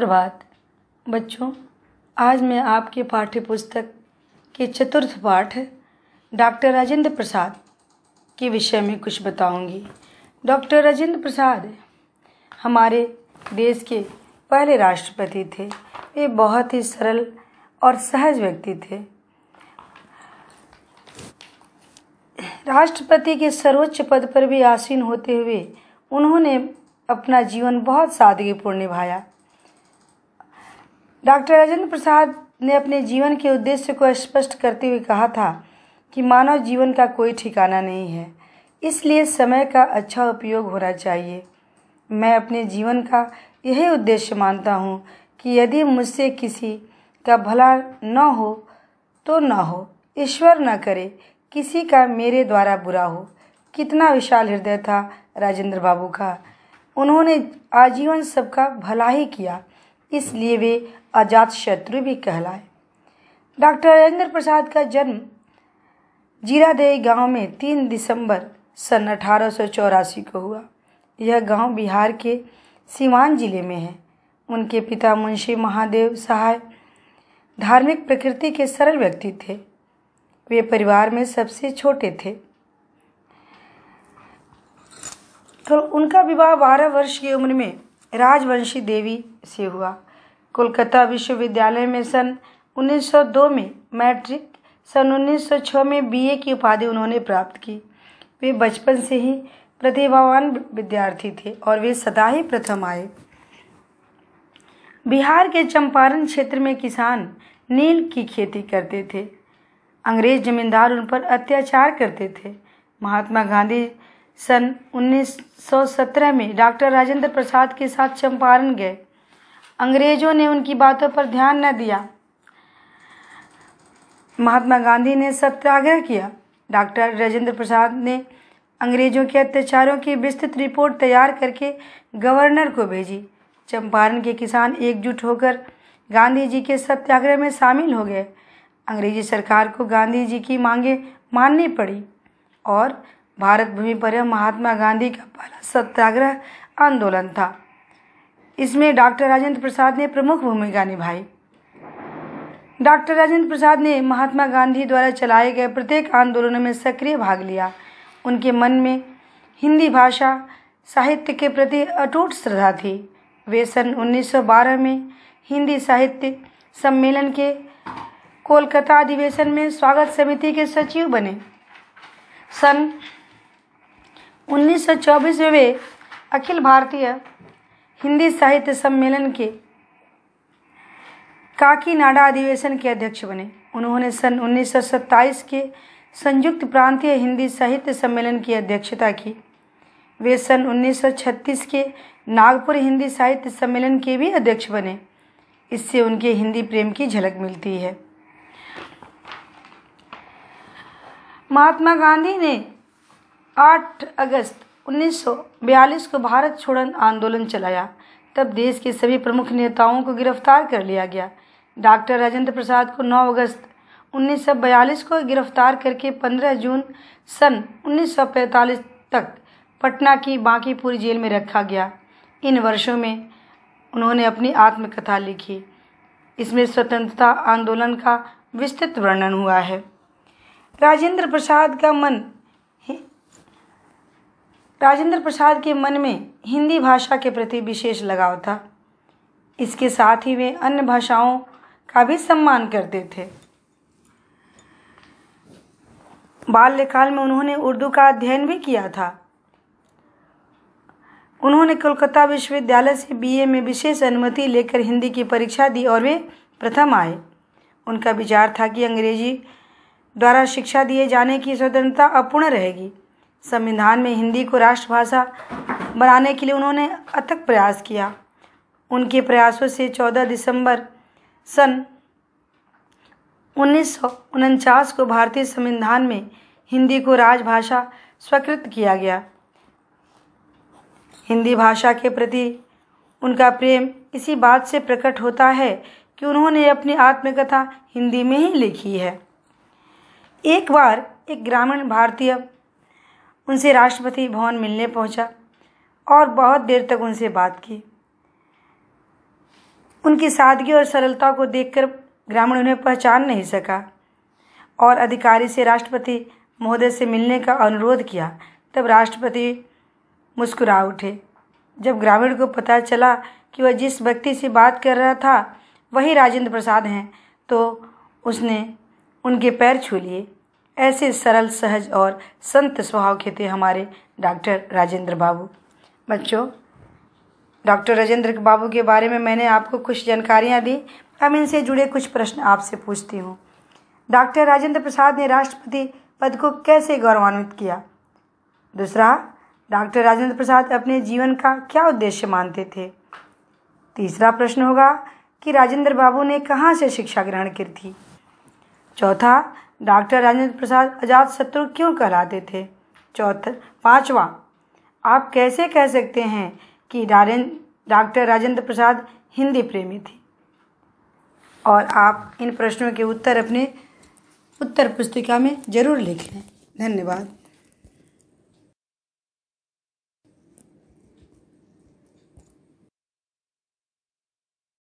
सुप्रभात बच्चों आज मैं आपके पाठ्य पुस्तक के चतुर्थ पाठ डॉक्टर राजेंद्र प्रसाद के विषय में कुछ बताऊंगी डॉक्टर राजेंद्र प्रसाद हमारे देश के पहले राष्ट्रपति थे वे बहुत ही सरल और सहज व्यक्ति थे राष्ट्रपति के सर्वोच्च पद पर भी आसीन होते हुए उन्होंने अपना जीवन बहुत सादगीपूर्ण निभाया डॉक्टर राजेंद्र प्रसाद ने अपने जीवन के उद्देश्य को स्पष्ट करते हुए कहा था कि मानव जीवन का कोई ठिकाना नहीं है इसलिए समय का अच्छा उपयोग होना चाहिए मैं अपने जीवन का यही उद्देश्य मानता हूँ कि यदि मुझसे किसी का भला न हो तो न हो ईश्वर न करे किसी का मेरे द्वारा बुरा हो कितना विशाल हृदय था राजेंद्र बाबू का उन्होंने आजीवन सबका भला ही किया इसलिए वे अजात शत्रु भी कहलाए डॉक्टर राजेंद्र प्रसाद का जन्म जीरादेई गांव में 3 दिसंबर सन अठारह को हुआ यह गांव बिहार के सीवान जिले में है उनके पिता मुंशी महादेव सहाय धार्मिक प्रकृति के सरल व्यक्ति थे वे परिवार में सबसे छोटे थे तो उनका विवाह बारह वर्ष की उम्र में राजवंशी देवी से हुआ कोलकाता विश्वविद्यालय में सन 1902 में मैट्रिक सन 1906 में बीए की उपाधि उन्होंने प्राप्त की वे बचपन से ही प्रतिभावान विद्यार्थी थे और वे सदा ही प्रथम आए बिहार के चंपारण क्षेत्र में किसान नील की खेती करते थे अंग्रेज जमींदार उन पर अत्याचार करते थे महात्मा गांधी सन 1917 में डॉक्टर राजेंद्र प्रसाद के साथ चंपारण गए अंग्रेजों ने उनकी बातों पर ध्यान न दिया महात्मा गांधी ने सत्याग्रह किया डॉक्टर राजेंद्र प्रसाद ने अंग्रेजों के अत्याचारों की विस्तृत रिपोर्ट तैयार करके गवर्नर को भेजी चंपारण के किसान एकजुट होकर गांधी जी के सत्याग्रह में शामिल हो गए अंग्रेजी सरकार को गांधी जी की मांगे माननी पड़ी और भारत भूमि पर महात्मा गांधी का पहला सत्याग्रह आंदोलन था इसमें डॉक्टर राजेंद्र प्रसाद ने प्रमुख भूमिका निभाई डॉक्टर राजेंद्र प्रसाद ने महात्मा गांधी द्वारा चलाए गए प्रत्येक आंदोलनों में सक्रिय भाग लिया उनके मन में हिंदी भाषा साहित्य के प्रति अटूट श्रद्धा थी वे सन 1912 में हिंदी साहित्य सम्मेलन के कोलकाता अधिवेशन में स्वागत समिति के सचिव बने सन 1924 में वे अखिल भारतीय हिंदी साहित्य सम्मेलन के काकीनाडा अधिवेशन के अध्यक्ष बने उन्होंने सन 1927 के संयुक्त प्रांतीय हिंदी साहित्य सम्मेलन की अध्यक्षता की वे सन 1936 के नागपुर हिंदी साहित्य सम्मेलन के भी अध्यक्ष बने इससे उनके हिंदी प्रेम की झलक मिलती है महात्मा गांधी ने 8 अगस्त 1942 को भारत छोड़न आंदोलन चलाया तब देश के सभी प्रमुख नेताओं को गिरफ्तार कर लिया गया डॉक्टर राजेंद्र प्रसाद को 9 अगस्त 1942 को गिरफ्तार करके 15 जून सन 1945 तक पटना की बांकीपुर जेल में रखा गया इन वर्षों में उन्होंने अपनी आत्मकथा लिखी इसमें स्वतंत्रता आंदोलन का विस्तृत वर्णन हुआ है राजेंद्र प्रसाद का मन राजेंद्र प्रसाद के मन में हिंदी भाषा के प्रति विशेष लगाव था इसके साथ ही वे अन्य भाषाओं का भी सम्मान करते थे बाल्यकाल में उन्होंने उर्दू का अध्ययन भी किया था उन्होंने कोलकाता विश्वविद्यालय से बीए में विशेष अनुमति लेकर हिंदी की परीक्षा दी और वे प्रथम आए उनका विचार था कि अंग्रेजी द्वारा शिक्षा दिए जाने की स्वतंत्रता अपूर्ण रहेगी संविधान में हिंदी को राष्ट्रभाषा बनाने के लिए उन्होंने अथक प्रयास किया उनके प्रयासों से 14 दिसंबर सन उन्नीस को भारतीय संविधान में हिंदी को राजभाषा स्वीकृत किया गया हिंदी भाषा के प्रति उनका प्रेम इसी बात से प्रकट होता है कि उन्होंने अपनी आत्मकथा हिंदी में ही लिखी है एक बार एक ग्रामीण भारतीय उनसे राष्ट्रपति भवन मिलने पहुंचा और बहुत देर तक उनसे बात की उनकी सादगी और सरलता को देखकर ग्रामीण उन्हें पहचान नहीं सका और अधिकारी से राष्ट्रपति महोदय से मिलने का अनुरोध किया तब राष्ट्रपति मुस्कुरा उठे जब ग्रामीण को पता चला कि वह जिस व्यक्ति से बात कर रहा था वही राजेंद्र प्रसाद हैं तो उसने उनके पैर छू लिए ऐसे सरल सहज और संत स्वभाव के थे हमारे डॉक्टर राजेंद्र बाबू बच्चों डॉक्टर राजेंद्र बाबू के बारे में मैंने आपको कुछ जानकारियाँ दी अब इनसे जुड़े कुछ प्रश्न आपसे पूछती हूँ डॉक्टर राजेंद्र प्रसाद ने राष्ट्रपति पद को कैसे गौरवान्वित किया दूसरा डॉक्टर राजेंद्र प्रसाद अपने जीवन का क्या उद्देश्य मानते थे तीसरा प्रश्न होगा कि राजेंद्र बाबू ने कहाँ से शिक्षा ग्रहण की थी चौथा डॉक्टर राजेंद्र प्रसाद आजाद शत्रु क्यों कहलाते थे चौथा पांचवा आप कैसे कह सकते हैं कि डॉक्टर राजेंद्र प्रसाद हिंदी प्रेमी थे और आप इन प्रश्नों के उत्तर अपने उत्तर पुस्तिका में ज़रूर लिख लें धन्यवाद